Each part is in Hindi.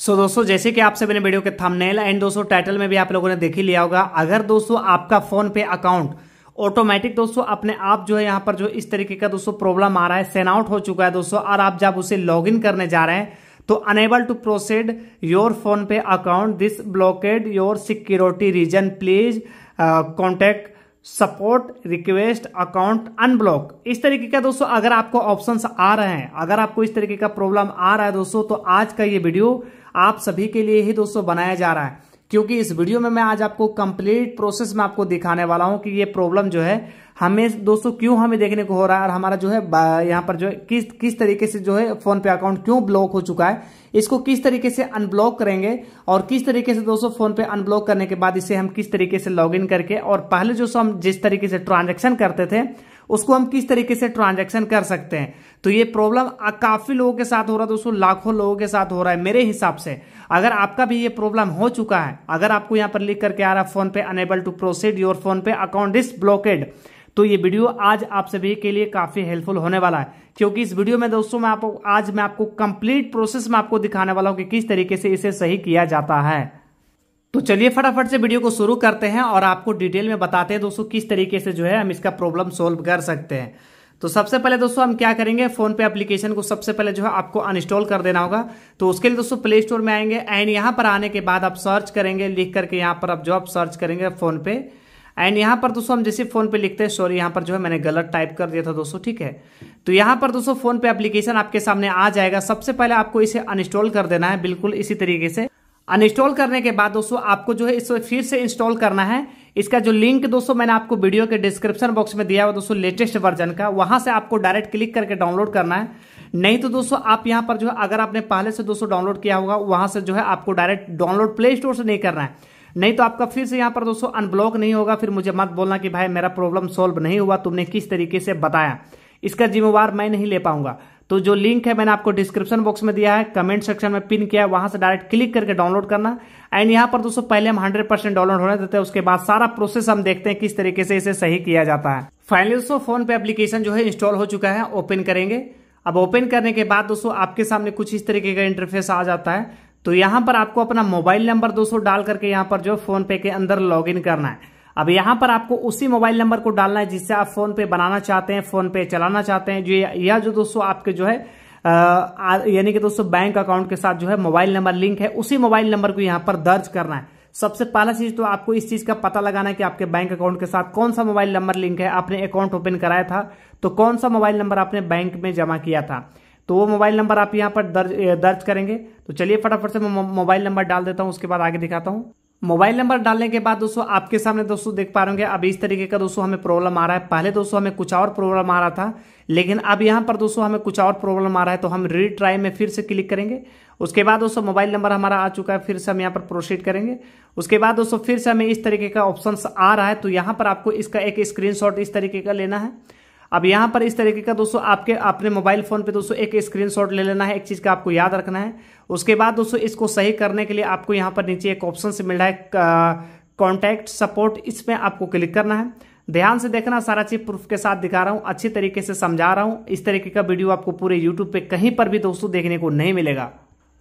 सो so, दोस्तों जैसे कि आपसे मैंने वीडियो के थंबनेल एंड दोस्तों टाइटल में भी आप लोगों ने देख ही लिया होगा अगर दोस्तों आपका फोन पे अकाउंट ऑटोमेटिक दोस्तों अपने आप जो है यहां पर जो इस तरीके का दोस्तों प्रॉब्लम आ रहा है सेन आउट हो चुका है दोस्तों और आप जब उसे लॉगिन करने जा रहे हैं तो unable to proceed your PhonePe account this blocked your security reason please contact support request account unblock इस तरीके का दोस्तों अगर आपको ऑप्शंस आ रहे हैं अगर आपको इस तरीके का प्रॉब्लम आ रहा है दोस्तों तो आज का ये वीडियो आप सभी के लिए ही दोस्तों बनाया जा रहा है क्योंकि इस वीडियो में मैं आज आपको कंप्लीट प्रोसेस में आपको दिखाने वाला हूं कि ये प्रॉब्लम जो है हमें दोस्तों क्यों हमें देखने को हो रहा है और हमारा जो है यहाँ पर जो है किस किस तरीके से जो है फोन पे अकाउंट क्यों ब्लॉक हो चुका है इसको किस तरीके से अनब्लॉक करेंगे और किस तरीके से दोस्तों फोन पे अनब्लॉक करने के बाद इसे हम किस तरीके से लॉग करके और पहले जो हम जिस तरीके से ट्रांजेक्शन करते थे उसको हम किस तरीके से ट्रांजेक्शन कर सकते हैं तो ये प्रॉब्लम काफ़ी लोगों के साथ हो रहा है दोस्तों लाखों लोगों के साथ हो रहा है मेरे हिसाब से अगर आपका भी ये प्रॉब्लम हो चुका है अगर आपको यहां पर लिख करके आ रहा है PhonePe unable to proceed your PhonePe account is blocked तो ये वीडियो आज आप सभी के लिए काफी हेल्पफुल होने वाला है क्योंकि इस वीडियो में दोस्तों मैं आपको आज मैं आपको कंप्लीट प्रोसेस में आपको दिखाने वाला हूं कि किस तरीके से इसे सही किया जाता है तो चलिए फटाफट से वीडियो को शुरू करते हैं और आपको डिटेल में बताते हैं दोस्तों किस तरीके से जो है हम इसका प्रॉब्लम सोल्व कर सकते हैं तो सबसे पहले दोस्तों हम क्या करेंगे फोन पे एप्लीकेशन को सबसे पहले जो है आपको अनइंस्टॉल कर देना होगा तो उसके लिए दोस्तों प्ले स्टोर में आएंगे एंड यहां पर आने के बाद आप सर्च करेंगे लिख करके यहाँ पर आप जो आप सर्च करेंगे फोन पे एंड यहाँ पर दोस्तों हम जैसे फोन पे लिखते हैं सॉरी यहाँ पर जो है मैंने गलत टाइप कर दिया था दोस्तों ठीक है तो यहाँ पर दोस्तों फोन पे एप्लीकेशन आपके सामने आ जाएगा सबसे पहले आपको इसे अनइंस्टॉल कर देना है बिल्कुल इसी तरीके से अनइंस्टॉल करने के बाद दोस्तों आपको जो है इसको फिर से इंस्टॉल करना है इसका जो लिंक दोस्तों मैंने आपको वीडियो के डिस्क्रिप्शन बॉक्स में दिया हुआ दोस्तों लेटेस्ट वर्जन का वहां से आपको डायरेक्ट क्लिक करके डाउनलोड करना है नहीं तो दोस्तों आप यहां पर जो है अगर आपने पहले से दोस्तों डाउनलोड किया होगा वहां से जो है आपको डायरेक्ट डाउनलोड प्ले स्टोर से नहीं करना है नहीं तो आपका फिर से यहां पर दोस्तों अनब्लॉक नहीं होगा फिर मुझे मत बोलना कि भाई मेरा प्रॉब्लम सॉल्व नहीं हुआ तुमने किस तरीके से बताया इसका जिम्मेवार मैं नहीं ले पाऊंगा तो जो लिंक है मैंने आपको डिस्क्रिप्शन बॉक्स में दिया है कमेंट सेक्शन में पिन किया है वहां से डायरेक्ट क्लिक करके डाउनलोड करना एंड यहाँ पर दोस्तों पहले हम हंड्रेड परसेंट डाउनलोड होने देते हैं उसके बाद सारा प्रोसेस हम देखते हैं किस तरीके से इसे सही किया जाता है फाइनली दोस्तों फोन पे एप्लीकेशन जो है इंस्टॉल हो चुका है ओपन करेंगे अब ओपन करने के बाद दोस्तों आपके सामने कुछ इस तरीके का इंटरफेस आ जाता है तो यहाँ पर आपको अपना मोबाइल नंबर दोस्तों डाल करके यहाँ पर जो फोन पे के अंदर लॉग करना है अब यहां पर आपको उसी मोबाइल नंबर को डालना है जिससे आप फोन पे बनाना चाहते हैं फोन पे चलाना चाहते हैं जो यह जो दोस्तों आपके जो है यानी कि दोस्तों बैंक अकाउंट के साथ जो है मोबाइल नंबर लिंक है उसी मोबाइल नंबर को यहां पर दर्ज करना है सबसे पहला चीज तो आपको इस चीज का पता लगाना है कि आपके बैंक अकाउंट के साथ कौन सा मोबाइल नंबर लिंक है आपने अकाउंट ओपन कराया था तो कौन सा मोबाइल नंबर आपने बैंक में जमा किया था तो वो मोबाइल नंबर आप यहां पर दर्ज दर्ज करेंगे तो चलिए फटाफट से मोबाइल नंबर डाल देता हूं उसके बाद आगे दिखाता हूँ मोबाइल नंबर डालने के बाद दोस्तों आपके सामने दोस्तों देख पा रहे होंगे अब इस तरीके का दोस्तों हमें प्रॉब्लम आ रहा है पहले दोस्तों हमें कुछ और प्रॉब्लम आ रहा था लेकिन अब यहाँ पर दोस्तों हमें कुछ और प्रॉब्लम आ रहा है तो हम रीट्राई में फिर से क्लिक करेंगे उसके बाद दोस्तों मोबाइल नंबर हमारा आ चुका है फिर से हम यहाँ पर प्रोसीड करेंगे उसके बाद दोस्तों फिर से हमें इस तरीके का ऑप्शन आ रहा है तो यहाँ पर आपको इसका एक स्क्रीन इस तरीके का लेना है अब यहां पर इस तरीके का दोस्तों आपके अपने मोबाइल फ़ोन पे दोस्तों एक स्क्रीनशॉट ले लेना है एक चीज़ का आपको याद रखना है उसके बाद दोस्तों इसको सही करने के लिए आपको यहाँ पर नीचे एक ऑप्शन से मिल रहा है कॉन्टैक्ट सपोर्ट इसमें आपको क्लिक करना है ध्यान से देखना सारा चीज प्रूफ के साथ दिखा रहा हूं अच्छी तरीके से समझा रहा हूँ इस तरीके का वीडियो आपको पूरे यूट्यूब पे कहीं पर भी दोस्तों देखने को नहीं मिलेगा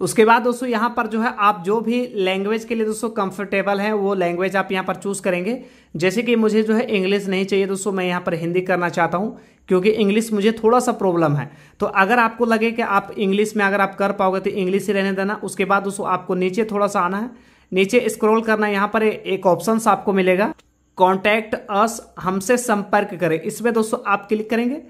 उसके बाद दोस्तों यहाँ पर जो है आप जो भी लैंग्वेज के लिए दोस्तों कंफर्टेबल हैं वो लैंग्वेज आप यहाँ पर चूज़ करेंगे जैसे कि मुझे जो है इंग्लिश नहीं चाहिए दोस्तों मैं यहाँ पर हिंदी करना चाहता हूँ क्योंकि इंग्लिश मुझे थोड़ा सा प्रॉब्लम है तो अगर आपको लगे कि आप इंग्लिश में अगर आप कर पाओगे तो इंग्लिश ही रहने देना उसके बाद दोस्तों आपको नीचे थोड़ा सा आना है नीचे स्क्रोल करना यहाँ पर एक ऑप्शन आपको मिलेगा कॉन्टैक्ट अस हमसे संपर्क करें इसमें दोस्तों आप क्लिक करेंगे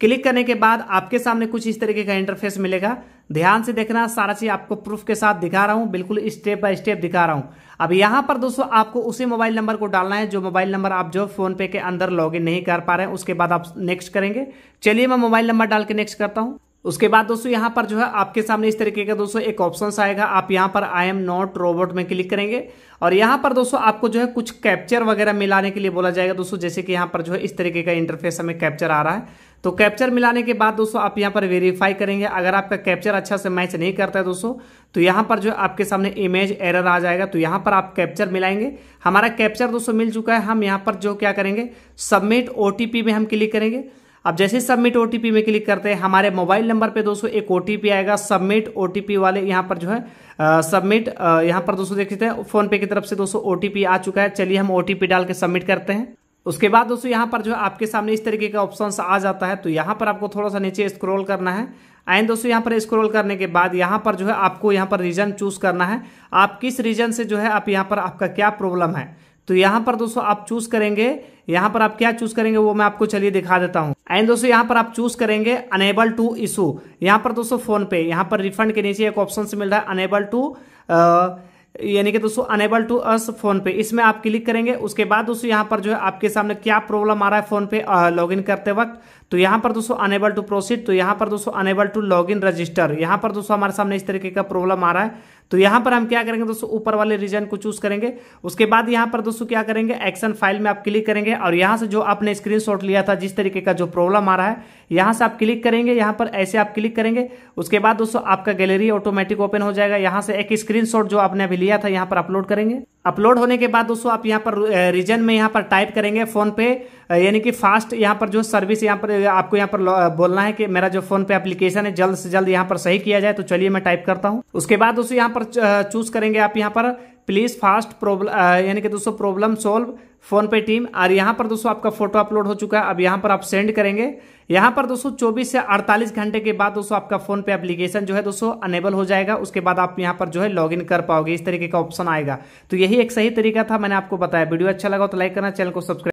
क्लिक करने के बाद आपके सामने कुछ इस तरीके का इंटरफेस मिलेगा ध्यान से देखना सारा चीज आपको प्रूफ के साथ दिखा रहा हूं बिल्कुल स्टेप बाय स्टेप दिखा रहा हूं अब यहां पर दोस्तों आपको उसी मोबाइल नंबर को डालना है जो मोबाइल नंबर आप जो फोन पे के अंदर लॉगिन नहीं कर पा रहे हैं उसके बाद आप नेक्स्ट करेंगे चलिए मैं मोबाइल नंबर डाल के नेक्स्ट करता हूं उसके बाद दोस्तों यहां पर जो है आपके सामने इस तरीके का दोस्तों एक ऑप्शन आएगा आप यहाँ पर आई एम नॉट रोबोट में क्लिक करेंगे और यहाँ पर दोस्तों आपको जो है कुछ कैप्चर वगैरह मिलाने के लिए बोला जाएगा दोस्तों जैसे कि यहां पर जो है इस तरीके का इंटरफेस हमें कैप्चर आ रहा है तो कैप्चर मिलाने के बाद दोस्तों आप यहाँ पर वेरीफाई करेंगे अगर आपका कैप्चर अच्छा से मैच नहीं करता है दोस्तों तो यहाँ पर जो आपके सामने इमेज एरर आ जाएगा तो यहाँ पर आप कैप्चर मिलाएंगे हमारा कैप्चर दोस्तों मिल चुका है हम यहाँ पर जो क्या करेंगे सबमिट ओ में हम क्लिक करेंगे अब जैसे सबमिट ओटीपी में क्लिक करते हैं हमारे मोबाइल नंबर पे दोस्तों एक ओटीपी आएगा सबमिट ओटीपी वाले यहाँ पर जो है सबमिट यहाँ पर दोस्तों देख सकते हैं फोन पे की तरफ से दोस्तों ओटीपी आ चुका है चलिए हम ओटीपी डाल के सबमिट करते हैं उसके बाद दोस्तों यहाँ पर जो है आपके सामने इस तरीके का ऑप्शन आ जाता है तो यहाँ पर आपको थोड़ा सा नीचे स्क्रोल करना है एंड दोस्तों यहाँ पर स्क्रोल करने के बाद यहाँ पर जो है आपको यहाँ पर रीजन चूज करना है आप किस रीजन से जो है आप यहाँ पर आपका क्या प्रॉब्लम है तो यहाँ पर दोस्तों आप चूज करेंगे यहाँ पर आप क्या चूज करेंगे वो मैं आपको चलिए दिखा देता हूँ एंड दोस्तों यहाँ पर आप चूज करेंगे अनेबल टू इशू यहाँ पर दोस्तों फोन पे यहाँ पर रिफंड के नीचे एक ऑप्शन से मिल रहा है अनेबल टू यानी कि दोस्तों अनेबल टू अस फोन पे इसमें आप क्लिक करेंगे उसके बाद दोस्तों यहाँ पर जो है आपके सामने क्या प्रॉब्लम आ रहा है फोन पे लॉगिन करते वक्त तो यहाँ पर दोस्तों अनेबल टू प्रोसीड तो यहाँ पर दोस्तों अनेबल टू लॉगिन रजिस्टर यहाँ पर दोस्तों हमारे सामने इस तरीके का प्रॉब्लम आ रहा है तो यहाँ पर हम क्या करेंगे दोस्तों ऊपर वाले रीजन को चूज करेंगे उसके बाद यहाँ पर दोस्तों क्या करेंगे एक्शन फाइल में आप क्लिक करेंगे और यहां से जो आपने स्क्रीनशॉट लिया था जिस तरीके का जो प्रॉब्लम आ रहा है यहां से आप क्लिक करेंगे यहां पर ऐसे आप क्लिक करेंगे उसके बाद दोस्तों आपका गैलरी ऑटोमेटिक ओपन हो जाएगा यहाँ से एक स्क्रीन जो आपने अभी लिया था यहाँ पर अपलोड करेंगे अपलोड होने के बाद दोस्तों आप यहाँ पर रीजन में यहाँ पर टाइप करेंगे फोन पे यानी कि फास्ट यहाँ पर जो सर्विस यहाँ पर आपको यहाँ पर बोलना है कि मेरा जो फोन पे एप्लीकेशन है जल्द से जल्द यहाँ पर सही किया जाए तो चलिए मैं टाइप करता हूँ उसके बाद दोस्तों यहाँ पर चूज करेंगे आप यहाँ पर प्लीज फास्ट प्रॉब्लम यानी कि दोस्तों problem solve PhonePe team और यहाँ पर दोस्तों आपका फोटो अपलोड हो चुका है अब यहाँ पर आप सेंड करेंगे यहाँ पर दोस्तों 24 से 48 घंटे के बाद दोस्तों आपका फोन पे एप्लीकेशन जो है दोस्तों अनेबल हो जाएगा उसके बाद आप यहाँ पर जो है लॉगिन कर पाओगे इस तरीके का ऑप्शन आएगा तो यही एक सही तरीका था मैंने आपको बताया वीडियो अच्छा लगा तो लाइक करना चैनल को सब्सक्राइब